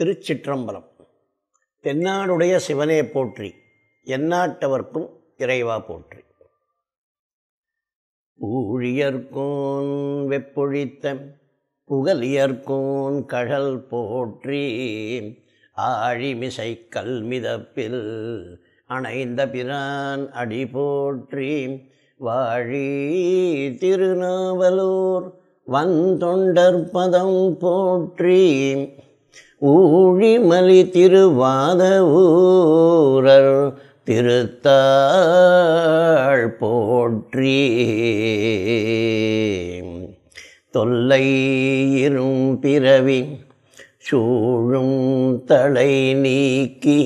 திருச்சிற்றம்பலம் தென்னாடுடைய சிவனே போற்றி எந்நாட்டவர்க்கும் இறைவா போற்றி பூழியர்கோன் வெப்பொழித்த புகலியர்கோன் கழல் போற்றி ஆழிமிசை கல்மிதப்பில் அணைந்த பிரான் அடி போற்றி வாழி திருநாவலூர் வந்தொண்டற்பதம் போற்றி ஊழிமலி திருவாத ஊரர் திருத்தாள் போற்றி தொல்லை இரும் பிறவி சூழும் தலை நீக்கி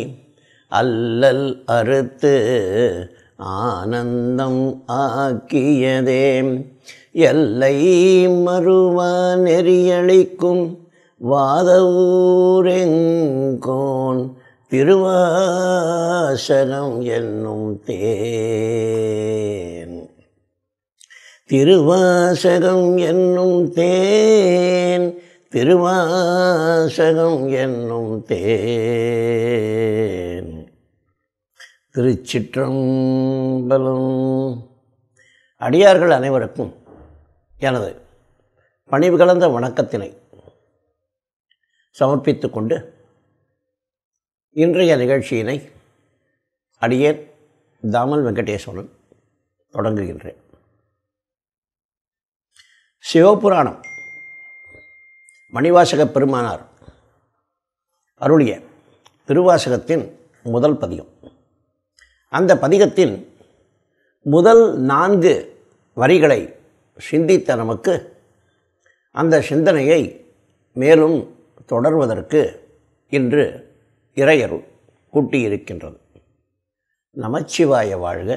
அல்லல் அறுத்து ஆனந்தம் ஆக்கியதே எல்லை மறுவா நெறியளிக்கும் வாதவூரெங்கோன் திருவாசகம் என்னும் தேன் திருவாசகம் என்னும் தேன் திருவாசகம் என்னும் தேன் திருச்சிற்றம்பலம் அடியார்கள் அனைவருக்கும் எனது பணிவு கலந்த வணக்கத்தினை சமர்ப்பித்து கொண்டு இன்றைய நிகழ்ச்சியினை அடியேன் தாமல் வெங்கடேஸ்வரன் தொடங்குகின்றேன் சிவபுராணம் மணிவாசக பெருமானார் அருளிய திருவாசகத்தின் முதல் பதிகம் அந்த பதிகத்தின் முதல் நான்கு வரிகளை சிந்தித்த நமக்கு அந்த சிந்தனையை மேலும் தொடர்வதற்கு இன்று இறையருள் கூட்டியிருக்கின்றது நமச்சிவாய வாழ்க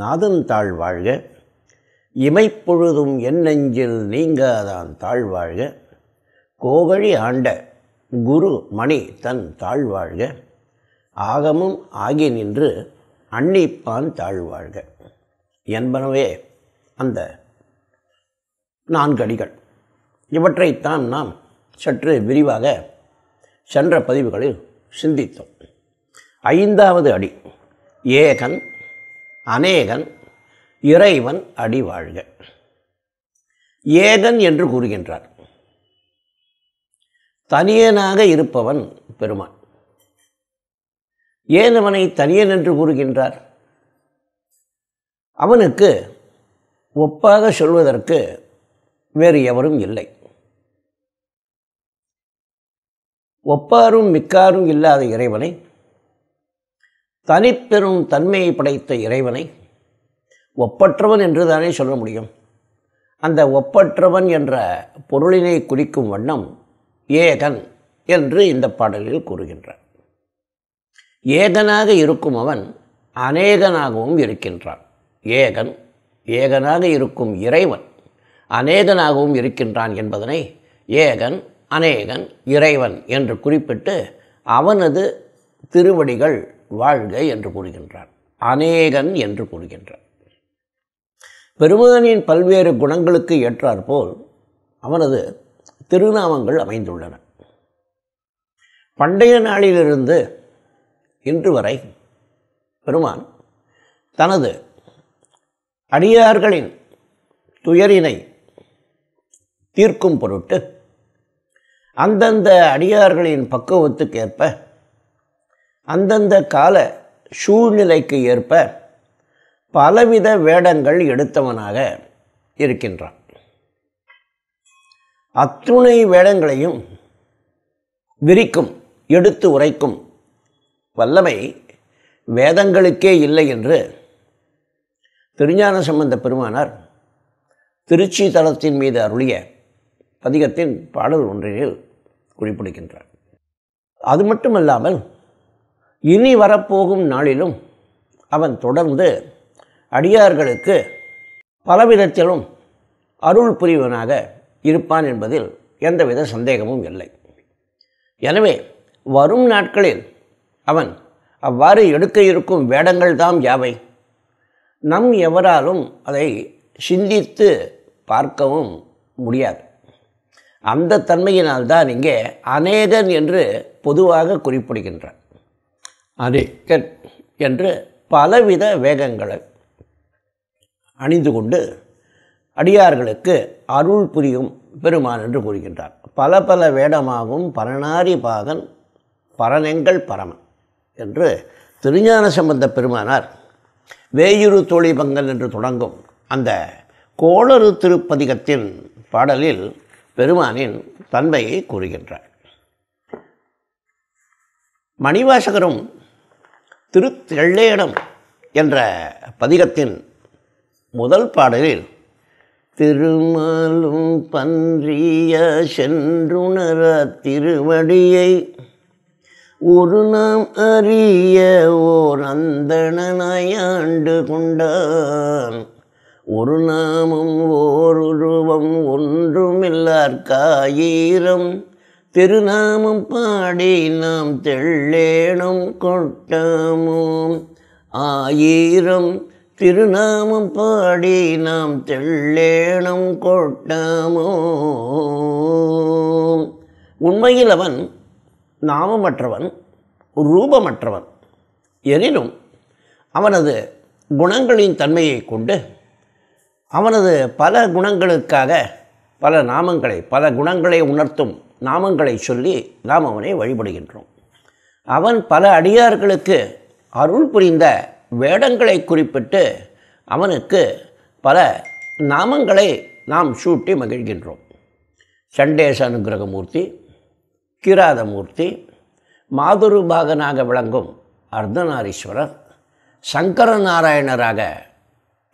நாதந்தாழ் வாழ்க இமைப்பொழுதும் என் நெஞ்சில் நீங்காதான் வாழ்க கோகழி ஆண்ட குரு மணி தன் தாழ்வாழ்க ஆகமும் ஆகி நின்று அன்னிப்பான் தாழ் வாழ்க என்பனவே அந்த நான்கடிகள் இவற்றைத்தான் நாம் சற்று விரிவாக சென்ற பதிவுகளில் சிந்தித்தோம் ஐந்தாவது அடி ஏகன் அநேகன் இறைவன் அடி வாழ்க ஏகன் என்று கூறுகின்றார் தனியனாக இருப்பவன் பெருமான் ஏன் அவனை தனியன் என்று கூறுகின்றார் அவனுக்கு ஒப்பாக சொல்வதற்கு வேறு எவரும் இல்லை ஒப்பாரும் மிக்காரும் இல்லாத இறைவனை தனிப்பெரும் தன்மையை படைத்த இறைவனை ஒப்பற்றவன் என்று தானே சொல்ல முடியும் அந்த ஒப்பற்றவன் என்ற பொருளினை குறிக்கும் வண்ணம் ஏகன் என்று இந்த பாடலில் கூறுகின்றார் ஏகனாக இருக்கும் அவன் அநேகனாகவும் இருக்கின்றான் ஏகன் ஏகனாக இருக்கும் இறைவன் அநேகனாகவும் இருக்கின்றான் என்பதனை ஏகன் அநேகன் இறைவன் என்று குறிப்பிட்டு அவனது திருவடிகள் வாழ்க என்று கூறுகின்றார் அநேகன் என்று கூறுகின்றான் பெருமானின் பல்வேறு குணங்களுக்கு ஏற்றாற்போல் அவனது திருநாமங்கள் அமைந்துள்ளன பண்டைய நாளிலிருந்து இன்று வரை பெருமான் தனது அடியார்களின் துயரினை தீர்க்கும் பொருட்டு அந்தந்த அடியார்களின் பக்குவத்துக்கேற்ப அந்தந்த கால சூழ்நிலைக்கு ஏற்ப பலவித வேடங்கள் எடுத்தவனாக இருக்கின்றான் அத்துணை வேடங்களையும் விரிக்கும் எடுத்து உரைக்கும் வல்லமை வேதங்களுக்கே இல்லை என்று திருஞான சம்பந்த பெருமானார் திருச்சி தளத்தின் மீது அருளிய பதிகத்தின் பாடல் ஒன்றில் குறிப்பிடுகின்றார் அது மட்டுமல்லாமல் இனி வரப்போகும் நாளிலும் அவன் தொடர்ந்து அடியார்களுக்கு பலவிதத்திலும் அருள் புரிவனாக இருப்பான் என்பதில் எந்தவித சந்தேகமும் இல்லை எனவே வரும் நாட்களில் அவன் அவ்வாறு எடுக்க இருக்கும் வேடங்கள் தாம் யாவை நம் எவராலும் அதை சிந்தித்து பார்க்கவும் முடியாது அந்த தன்மையினால்தான் இங்கே அநேகன் என்று பொதுவாக குறிப்பிடுகின்றார் அநேகன் என்று பலவித வேகங்களை அணிந்து கொண்டு அடியார்களுக்கு அருள் புரியும் பெருமான் என்று கூறுகின்றார் பல பல வேடமாகும் பரணாரி பாகன் பரணெங்கள் பரமன் என்று திருஞான சம்பந்த பெருமானார் வேயுறு தோழி பங்கன் என்று தொடங்கும் அந்த கோளறு திருப்பதிகத்தின் பாடலில் பெருமானின் தன்மையை கூறுகின்றார் மணிவாசகரும் திருத்தெள்ளேடம் என்ற பதிகத்தின் முதல் பாடலில் திருமாலும் பன்றிய சென்றுணர திருவடியை ஒரு நாம் அறிய ஓர் அந்தணனாய் கொண்டான் ஒரு நாமம் ஓருருவம் ஒன்றுமில்லார்காயிரம் திருநாமம் பாடி நாம் தெள்ளேனும் கொட்டாமோம் ஆயிரம் திருநாமம் பாடி நாம் தெள்ளேனும் கொட்டாமோ உண்மையில் அவன் நாமமற்றவன் ரூபமற்றவன் எனினும் அவனது குணங்களின் தன்மையை கொண்டு அவனது பல குணங்களுக்காக பல நாமங்களை பல குணங்களை உணர்த்தும் நாமங்களை சொல்லி நாம் அவனை வழிபடுகின்றோம் அவன் பல அடியார்களுக்கு அருள் புரிந்த வேடங்களை குறிப்பிட்டு அவனுக்கு பல நாமங்களை நாம் சூட்டி மகிழ்கின்றோம் சண்டேச அனுகிரகமூர்த்தி கிராதமூர்த்தி மாதுருபாகனாக விளங்கும் அர்த்தநாரீஸ்வரர் சங்கர நாராயணராக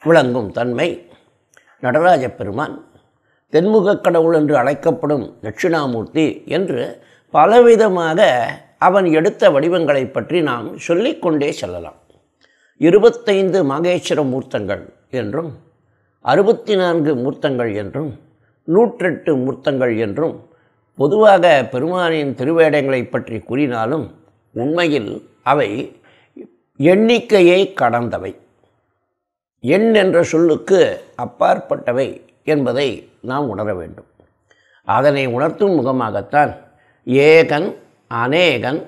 விளங்கும் தன்மை நடராஜ பெருமான் தென்முகக் கடவுள் என்று அழைக்கப்படும் தட்சிணாமூர்த்தி என்று பலவிதமாக அவன் எடுத்த வடிவங்களை பற்றி நாம் சொல்லிக்கொண்டே செல்லலாம் இருபத்தைந்து மகேஸ்வர மூர்த்தங்கள் என்றும் அறுபத்தி நான்கு மூர்த்தங்கள் என்றும் நூற்றெட்டு மூர்த்தங்கள் என்றும் பொதுவாக பெருமானின் திருவேடங்களை பற்றி கூறினாலும் உண்மையில் அவை எண்ணிக்கையை கடந்தவை எண் என்ற சொல்லுக்கு அப்பாற்பட்டவை என்பதை நாம் உணர வேண்டும் அதனை உணர்த்தும் முகமாகத்தான் ஏகன் அநேகன்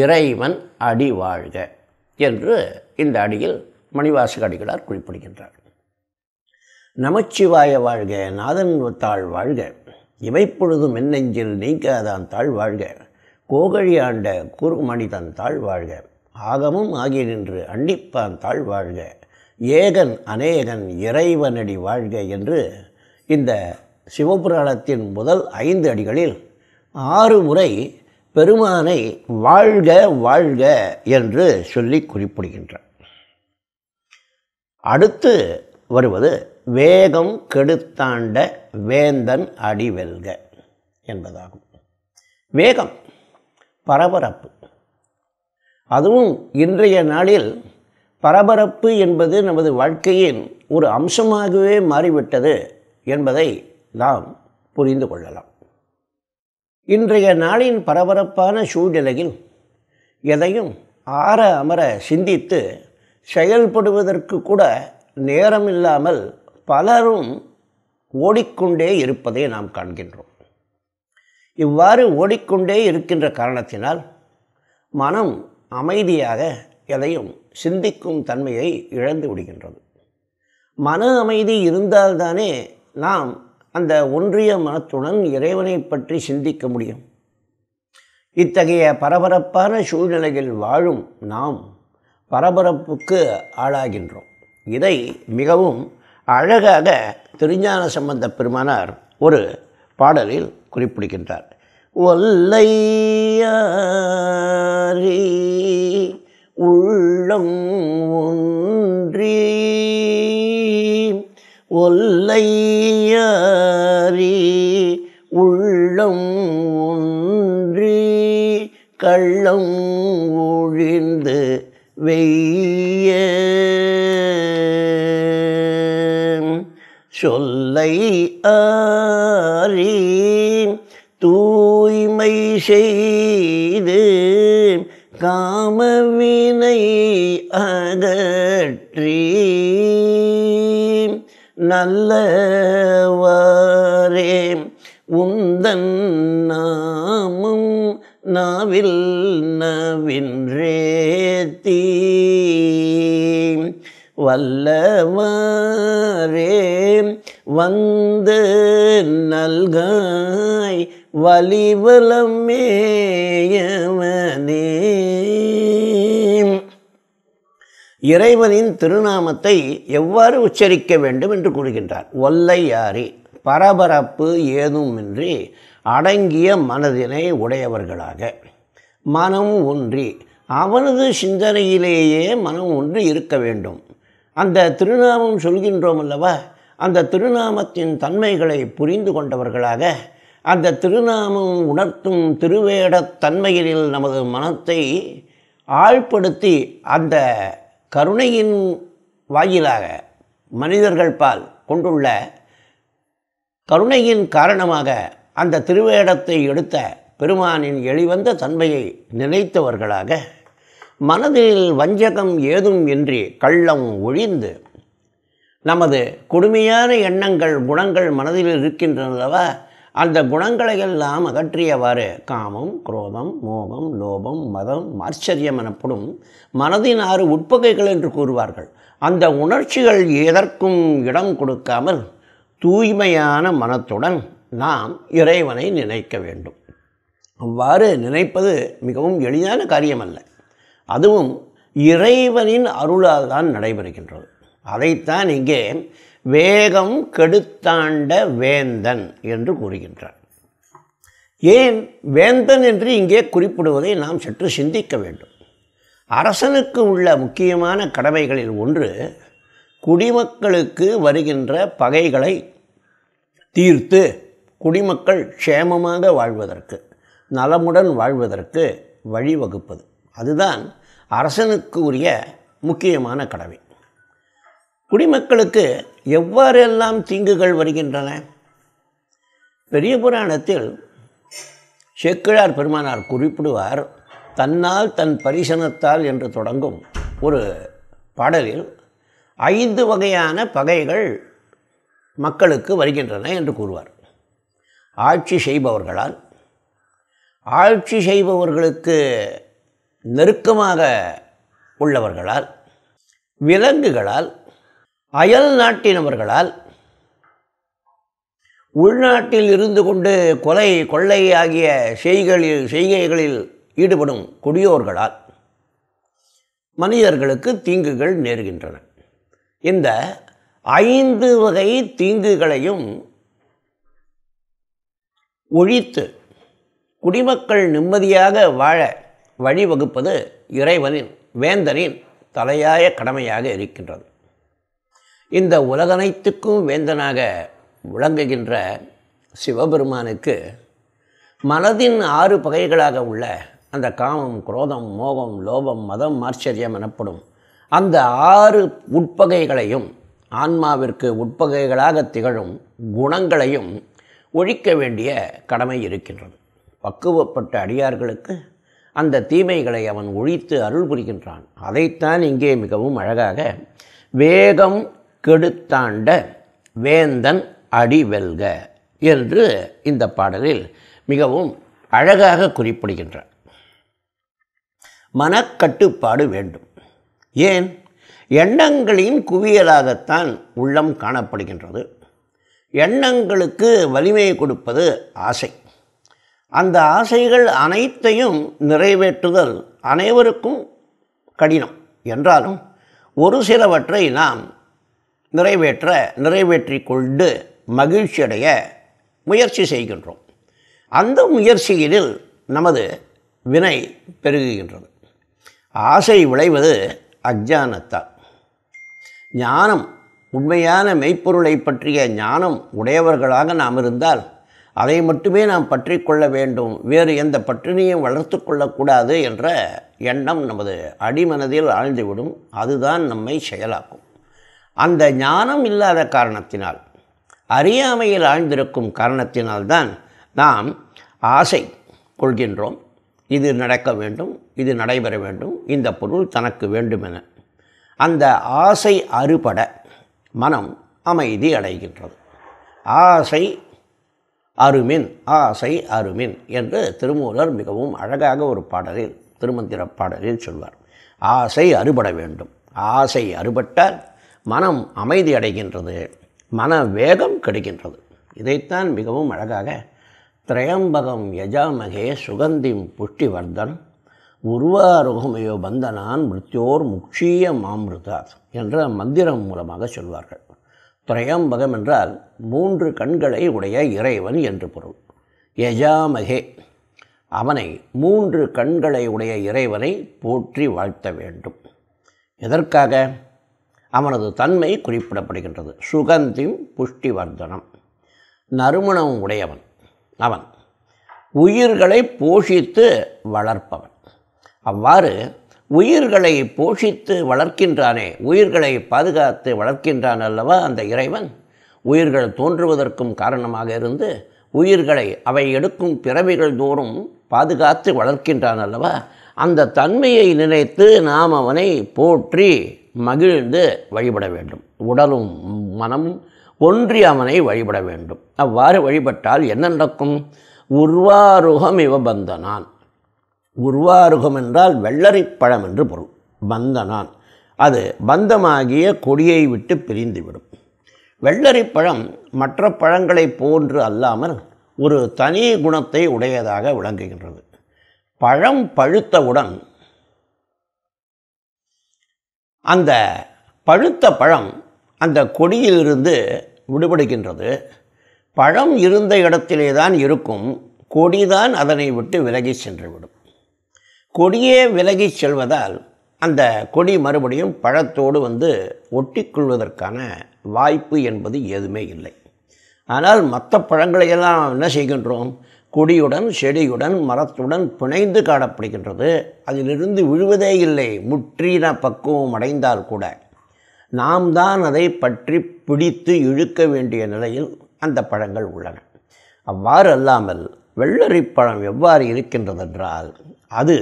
இறைவன் அடி வாழ்க என்று இந்த அடியில் மணிவாசக அடிகளார் குறிப்பிடுகின்றார் நமச்சிவாய வாழ்க நாதன் தாழ் வாழ்க இவைப்பொழுதும் என்னெஞ்சில் நீங்காதான் தாழ் வாழ்க கோகழி ஆண்ட குறுமணிதன் தாழ் வாழ்க ஆகமும் ஆகி நின்று அண்டிப்பான் தாழ் வாழ்க ஏகன் அநேகன் இறைவனடி வாழ்க என்று இந்த சிவபுராணத்தின் முதல் ஐந்து அடிகளில் ஆறு முறை பெருமானை வாழ்க வாழ்க என்று சொல்லி குறிப்பிடுகின்றார் அடுத்து வருவது வேகம் கெடுத்தாண்ட வேந்தன் அடிவெல்க என்பதாகும் வேகம் பரபரப்பு அதுவும் இன்றைய நாளில் பரபரப்பு என்பது நமது வாழ்க்கையின் ஒரு அம்சமாகவே மாறிவிட்டது என்பதை நாம் புரிந்து கொள்ளலாம் இன்றைய நாளின் பரபரப்பான சூழ்நிலையில் எதையும் ஆற அமர சிந்தித்து செயல்படுவதற்கு கூட நேரமில்லாமல் பலரும் ஓடிக்கொண்டே இருப்பதை நாம் காண்கின்றோம் இவ்வாறு ஓடிக்கொண்டே இருக்கின்ற காரணத்தினால் மனம் அமைதியாக எதையும் சிந்திக்கும் தன்மையை இழந்து விடுகின்றது மன அமைதி இருந்தால்தானே நாம் அந்த ஒன்றிய மனத்துடன் இறைவனை பற்றி சிந்திக்க முடியும் இத்தகைய பரபரப்பான சூழ்நிலையில் வாழும் நாம் பரபரப்புக்கு ஆளாகின்றோம் இதை மிகவும் அழகாக திருஞான சம்பந்த பெருமானார் ஒரு பாடலில் குறிப்பிடுகின்றார் ஒல்லையாரி உள்ளம் ஒன்றி ஒல்லையாரி உள்ளம் ஒன்றி கள்ளம் ஒழிந்து வெய்ய சொல்லை ஆறி தூய்மை செய்து காமவினை அகற்றி நல்லவாரே உந்தன் நாமும் நாவில் நவின்றேத்தி வல்லவாரே வந்த நல்காய் வலிவலமேயவனே இறைவனின் திருநாமத்தை எவ்வாறு உச்சரிக்க வேண்டும் என்று கூறுகின்றார் ஒல்லையாரி பரபரப்பு ஏதுமின்றி அடங்கிய மனதினை உடையவர்களாக மனம் ஒன்றி அவனது சிந்தனையிலேயே மனம் ஒன்று இருக்க வேண்டும் அந்த திருநாமம் சொல்கின்றோம் அல்லவா அந்த திருநாமத்தின் தன்மைகளை புரிந்து கொண்டவர்களாக அந்த திருநாமம் உணர்த்தும் திருவேடத் தன்மையினில் நமது மனத்தை ஆழ்படுத்தி அந்த கருணையின் வாயிலாக மனிதர்கள் பால் கொண்டுள்ள கருணையின் காரணமாக அந்த திருவேடத்தை எடுத்த பெருமானின் எளிவந்த தன்மையை நினைத்தவர்களாக மனதில் வஞ்சகம் ஏதும் இன்றி கள்ளம் ஒழிந்து நமது கொடுமையான எண்ணங்கள் குணங்கள் மனதில் இருக்கின்றனவா அந்த குணங்களை எல்லாம் அகற்றியவாறு காமம் குரோதம் மோகம் லோபம் மதம் ஆச்சரியம் எனப்படும் மனதின் ஆறு உட்பகைகள் என்று கூறுவார்கள் அந்த உணர்ச்சிகள் எதற்கும் இடம் கொடுக்காமல் தூய்மையான மனத்துடன் நாம் இறைவனை நினைக்க வேண்டும் அவ்வாறு நினைப்பது மிகவும் எளிதான காரியமல்ல அதுவும் இறைவனின் அருளால் தான் நடைபெறுகின்றது அதைத்தான் இங்கே வேகம் கெடுத்தாண்ட வேந்தன் என்று கூறுகின்றார் ஏன் வேந்தன் என்று இங்கே குறிப்பிடுவதை நாம் சற்று சிந்திக்க வேண்டும் அரசனுக்கு உள்ள முக்கியமான கடமைகளில் ஒன்று குடிமக்களுக்கு வருகின்ற பகைகளை தீர்த்து குடிமக்கள் க்ஷேமமாக வாழ்வதற்கு நலமுடன் வாழ்வதற்கு வழிவகுப்பது அதுதான் அரசனுக்கு உரிய முக்கியமான கடமை குடிமக்களுக்கு எவ்வாறெல்லாம் தீங்குகள் வருகின்றன பெரிய புராணத்தில் செக்கிழார் பெருமானார் குறிப்பிடுவார் தன்னால் தன் பரிசனத்தால் என்று தொடங்கும் ஒரு பாடலில் ஐந்து வகையான பகைகள் மக்களுக்கு வருகின்றன என்று கூறுவார் ஆட்சி செய்பவர்களால் ஆட்சி செய்பவர்களுக்கு நெருக்கமாக உள்ளவர்களால் விலங்குகளால் அயல் நாட்டினவர்களால் உள்நாட்டில் இருந்து கொண்டு கொலை கொள்ளை ஆகிய செய்களில் செய்கைகளில் ஈடுபடும் கொடியோர்களால் மனிதர்களுக்கு தீங்குகள் நேர்கின்றன இந்த ஐந்து வகை தீங்குகளையும் ஒழித்து குடிமக்கள் நிம்மதியாக வாழ வழிவகுப்பது இறைவனின் வேந்தனின் தலையாய கடமையாக இருக்கின்றது இந்த உலகனைத்துக்கும் வேந்தனாக விளங்குகின்ற சிவபெருமானுக்கு மனதின் ஆறு பகைகளாக உள்ள அந்த காமம் குரோதம் மோகம் லோபம் மதம் ஆச்சரியம் எனப்படும் அந்த ஆறு உட்பகைகளையும் ஆன்மாவிற்கு உட்பகைகளாக திகழும் குணங்களையும் ஒழிக்க வேண்டிய கடமை இருக்கின்றது பக்குவப்பட்ட அடியார்களுக்கு அந்த தீமைகளை அவன் ஒழித்து அருள் புரிகின்றான் அதைத்தான் இங்கே மிகவும் அழகாக வேகம் கெடுத்தாண்ட வேந்தன் அடி வெல்க என்று இந்த பாடலில் மிகவும் அழகாக குறிப்பிடுகின்றார் மனக்கட்டுப்பாடு வேண்டும் ஏன் எண்ணங்களின் குவியலாகத்தான் உள்ளம் காணப்படுகின்றது எண்ணங்களுக்கு வலிமை கொடுப்பது ஆசை அந்த ஆசைகள் அனைத்தையும் நிறைவேற்றுதல் அனைவருக்கும் கடினம் என்றாலும் ஒரு சிலவற்றை நாம் நிறைவேற்ற நிறைவேற்றி கொண்டு மகிழ்ச்சியடைய முயற்சி செய்கின்றோம் அந்த முயற்சியினில் நமது வினை பெருகுகின்றது ஆசை விளைவது அஜானத்தால் ஞானம் உண்மையான மெய்ப்பொருளை பற்றிய ஞானம் உடையவர்களாக நாம் இருந்தால் அதை மட்டுமே நாம் பற்றி கொள்ள வேண்டும் வேறு எந்த பற்றினையும் வளர்த்து கொள்ளக்கூடாது என்ற எண்ணம் நமது அடிமனதில் ஆழ்ந்துவிடும் அதுதான் நம்மை செயலாக்கும் அந்த ஞானம் இல்லாத காரணத்தினால் அறியாமையில் ஆழ்ந்திருக்கும் காரணத்தினால்தான் நாம் ஆசை கொள்கின்றோம் இது நடக்க வேண்டும் இது நடைபெற வேண்டும் இந்த பொருள் தனக்கு வேண்டுமென அந்த ஆசை அறுபட மனம் அமைதி அடைகின்றது ஆசை அருமின் ஆசை அருமின் என்று திருமூலர் மிகவும் அழகாக ஒரு பாடலில் திருமந்திர பாடலில் சொல்வார் ஆசை அறுபட வேண்டும் ஆசை அறுபட்டால் மனம் அமைதி அடைகின்றது மன வேகம் கிடைக்கின்றது இதைத்தான் மிகவும் அழகாக திரையம்பகம் யஜாமகே சுகந்திம் புஷ்டிவர்தன் உருவாரோகமையோ பந்தனான் மிருத்தியோர் முக்கிய மாமிருதாத் என்ற மந்திரம் மூலமாக சொல்வார்கள் திரையம்பகம் என்றால் மூன்று கண்களை உடைய இறைவன் என்று பொருள் யஜாமகே அவனை மூன்று கண்களை உடைய இறைவனை போற்றி வாழ்த்த வேண்டும் எதற்காக அவனது தன்மை குறிப்பிடப்படுகின்றது புஷ்டி புஷ்டிவர்தனம் நறுமணம் உடையவன் அவன் உயிர்களை போஷித்து வளர்ப்பவன் அவ்வாறு உயிர்களை போஷித்து வளர்க்கின்றானே உயிர்களை பாதுகாத்து வளர்க்கின்றான் அல்லவா அந்த இறைவன் உயிர்கள் தோன்றுவதற்கும் காரணமாக இருந்து உயிர்களை அவை எடுக்கும் பிறவிகள் தோறும் பாதுகாத்து வளர்க்கின்றான் அல்லவா அந்த தன்மையை நினைத்து நாம் அவனை போற்றி மகிழ்ந்து வழிபட வேண்டும் உடலும் மனமும் ஒன்றி அவனை வழிபட வேண்டும் அவ்வாறு வழிபட்டால் என்ன நடக்கும் உர்வாருகம் இவ பந்தனான் உர்வாருகம் என்றால் வெள்ளரிப்பழம் என்று பொருள் பந்தனான் அது பந்தமாகிய கொடியை விட்டு பிரிந்துவிடும் வெள்ளரிப்பழம் மற்ற பழங்களைப் போன்று அல்லாமல் ஒரு தனி குணத்தை உடையதாக விளங்குகின்றது பழம் பழுத்தவுடன் அந்த பழுத்த பழம் அந்த கொடியிலிருந்து விடுபடுகின்றது பழம் இருந்த இடத்திலே தான் இருக்கும் கொடிதான் அதனை விட்டு விலகி சென்றுவிடும் கொடியே விலகி செல்வதால் அந்த கொடி மறுபடியும் பழத்தோடு வந்து ஒட்டிக்கொள்வதற்கான வாய்ப்பு என்பது எதுவுமே இல்லை ஆனால் மற்ற பழங்களையெல்லாம் என்ன செய்கின்றோம் கொடியுடன் செடியுடன் மரத்துடன் பிணைந்து காணப்படுகின்றது அதிலிருந்து விழுவதே இல்லை முற்றின பக்குவம் அடைந்தால் கூட நாம் தான் அதை பற்றி பிடித்து இழுக்க வேண்டிய நிலையில் அந்த பழங்கள் உள்ளன அவ்வாறு அல்லாமல் வெள்ளரி பழம் எவ்வாறு இருக்கின்றதென்றால் அது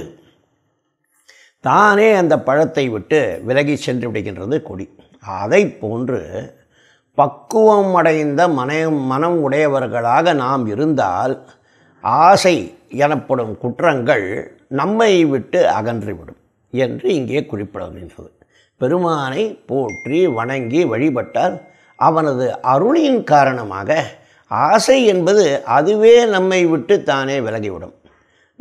தானே அந்த பழத்தை விட்டு விலகி சென்று விடுகின்றது கொடி அதை போன்று பக்குவம் அடைந்த மனம் மனம் உடையவர்களாக நாம் இருந்தால் ஆசை எனப்படும் குற்றங்கள் நம்மை விட்டு அகன்றுவிடும் என்று இங்கே குறிப்பிடப்படுகின்றது பெருமானை போற்றி வணங்கி வழிபட்டால் அவனது அருளின் காரணமாக ஆசை என்பது அதுவே நம்மை விட்டு தானே விலகிவிடும்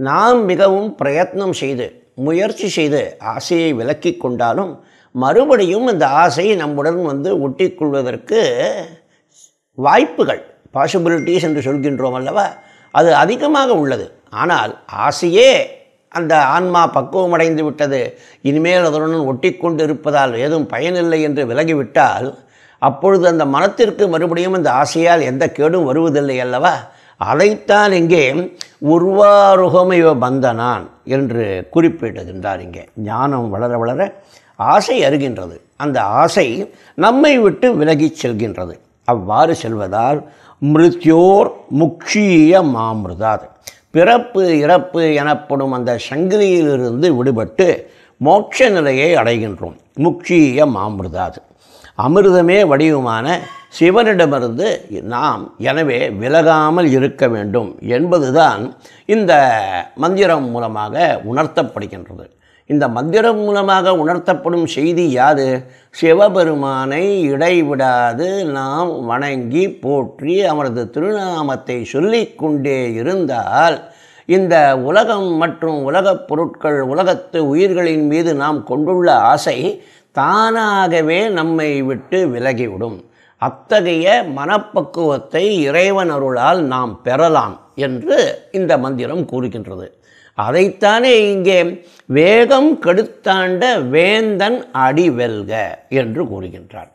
நாம் மிகவும் பிரயத்னம் செய்து முயற்சி செய்து ஆசையை விலக்கி கொண்டாலும் மறுபடியும் இந்த ஆசை நம்முடன் வந்து ஒட்டிக்கொள்வதற்கு வாய்ப்புகள் பாசிபிலிட்டிஸ் என்று சொல்கின்றோம் அல்லவா அது அதிகமாக உள்ளது ஆனால் ஆசையே அந்த ஆன்மா பக்குவமடைந்து விட்டது இனிமேல் அதனுடன் ஒட்டி கொண்டு இருப்பதால் ஏதும் பயனில்லை என்று விலகிவிட்டால் அப்பொழுது அந்த மனத்திற்கு மறுபடியும் இந்த ஆசையால் எந்த கேடும் வருவதில்லை அல்லவா அதைத்தான் இங்கே உருவாருகமைய பந்தனான் என்று குறிப்பிடுகின்றார் இங்கே ஞானம் வளர வளர ஆசை அருகின்றது அந்த ஆசை நம்மை விட்டு விலகிச் செல்கின்றது அவ்வாறு செல்வதால் மிருத்தியோர் முக்கிய மாமிருதாது பிறப்பு இறப்பு எனப்படும் அந்த சங்கிலியிலிருந்து விடுபட்டு மோட்ச நிலையை அடைகின்றோம் முக்கிய மாமிருதாது அமிர்தமே வடிவமான சிவனிடமிருந்து நாம் எனவே விலகாமல் இருக்க வேண்டும் என்பதுதான் இந்த மந்திரம் மூலமாக உணர்த்தப்படுகின்றது இந்த மந்திரம் மூலமாக உணர்த்தப்படும் செய்தி யாது சிவபெருமானை இடைவிடாது நாம் வணங்கி போற்றி அவரது திருநாமத்தை சொல்லி கொண்டே இருந்தால் இந்த உலகம் மற்றும் உலகப் பொருட்கள் உலகத்து உயிர்களின் மீது நாம் கொண்டுள்ள ஆசை தானாகவே நம்மை விட்டு விலகிவிடும் அத்தகைய மனப்பக்குவத்தை இறைவனருளால் நாம் பெறலாம் என்று இந்த மந்திரம் கூறுகின்றது அதைத்தானே இங்கே வேகம் கெடுத்தாண்ட வேந்தன் அடிவெல்க என்று கூறுகின்றார்